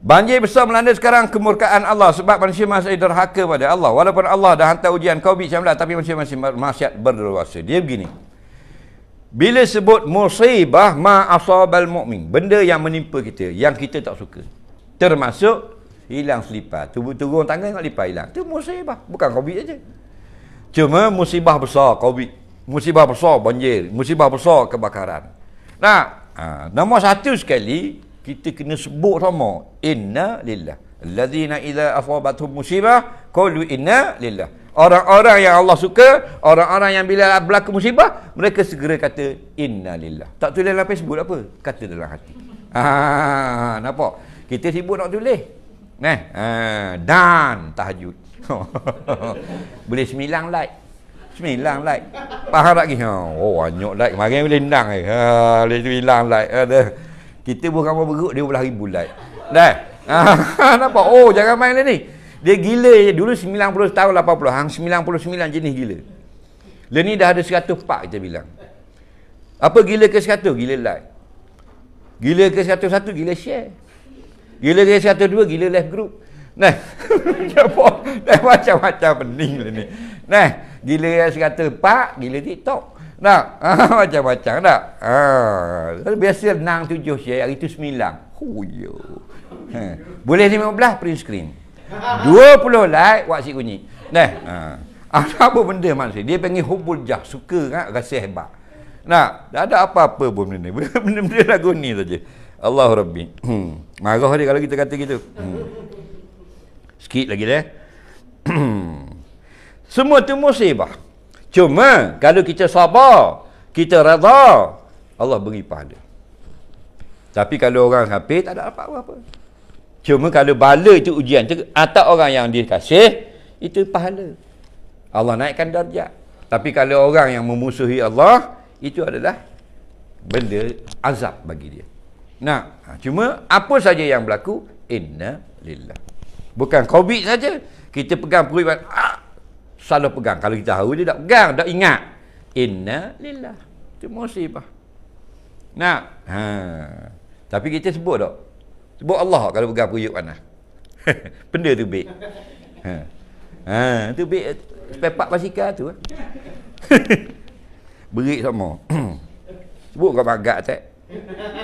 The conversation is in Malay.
Banjir besar melanda sekarang kemurkaan Allah sebab manusia masih derhaka pada Allah. Walaupun Allah dah hantar ujian COVID-19 tapi manusia masih masyarakat berdewasa. Dia begini. Bila sebut musibah ma asabal mu'min. Benda yang menimpa kita, yang kita tak suka. Termasuk hilang selipar. Tubuh turun tangga nak lipar hilang. Itu musibah. Bukan COVID saja. Cuma musibah besar COVID. Musibah besar banjir. Musibah besar kebakaran. Nah, nama ha, satu sekali, kita kena sebut sama inna lillah allazina idza asabatuhum musibah qulu inna lillah orang-orang yang Allah suka orang-orang yang bila berlaku musibah mereka segera kata inna lillah tak tulis dalam Facebook apa kata dalam hati ha nampak kita sibuk nak tulis Nah, uh, dan tahajud. boleh sembilang like. sembilang like. Faham tak lagi? Oh, banyak like. Mari boleh nang. Eh. Ah, uh, boleh sembilan like. Ada. Kita bukan apa berut dia belah bulat. Dah. Ah, nampak oh jangan main ni. Dia gila dulu 90 tahun 80 hang 99 jenis gila. Dia ni dah ada 100 pak kita bilang. Apa gila ke 100? Gila like. Gila ke 101? Gila share. Gila ke 102? Gila live group. Nah. Dah macam-macam pening ni. Nah, gila yang 100 pak, gila TikTok. Nak? macam-macam tak? Ha, ah, biasa nang tujuh je, hari tu sembilan. Oh, ya. Boleh lima belah, print screen. Dua puluh like, wak si kunyi. Nah, ha. apa benda maksudnya? Dia panggil hubul jah, suka kan, rasa hebat. Nak? Tak ada apa-apa pun benda ni. Benda-benda lagu ni saja. Allah Rabbi. Hmm. Marah dia kalau kita kata gitu. Hmm. Sikit lagi dah. Hmm. Semua tu musibah. Cuma kalau kita sabar, kita redha, Allah beri pahala. Tapi kalau orang hafid tak ada apa-apa. Cuma kalau bala itu ujian tu atau orang yang dikasih itu pahala. Allah naikkan darjat. Tapi kalau orang yang memusuhi Allah itu adalah benda azab bagi dia. Nah, ha, cuma apa saja yang berlaku inna lillah. Bukan covid saja. Kita pegang peribad salah pegang. Kalau kita tahu dia tak pegang, tak ingat. Inna lillah. Tu musibah. Nak? Ha. Tapi kita sebut tak? Sebut Allah kalau pegang puyuk panah. Benda tu baik. Ha. Ha. Itu baik. Sepepak basikal tu. Ha. Berik sama. sebut kau bagak tak?